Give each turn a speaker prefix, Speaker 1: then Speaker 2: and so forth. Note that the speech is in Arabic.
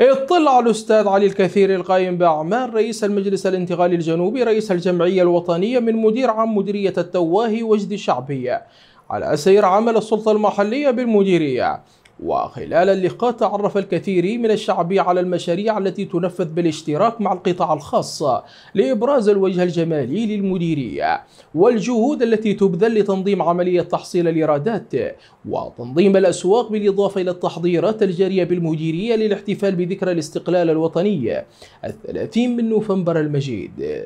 Speaker 1: إيه، اطلع الأستاذ علي الكثير القائم بأعمال رئيس المجلس الانتقالي الجنوبي رئيس الجمعية الوطنية من مدير عام مديرية التواهي وجد الشعبية على سير عمل السلطة المحلية بالمديرية وخلال اللقاء تعرف الكثير من الشعب على المشاريع التي تنفذ بالاشتراك مع القطاع الخاص لإبراز الوجه الجمالي للمديرية والجهود التي تبذل لتنظيم عملية تحصيل الإيرادات وتنظيم الأسواق بالإضافة إلى التحضيرات الجارية بالمديرية للاحتفال بذكرى الاستقلال الوطني الثلاثين من نوفمبر المجيد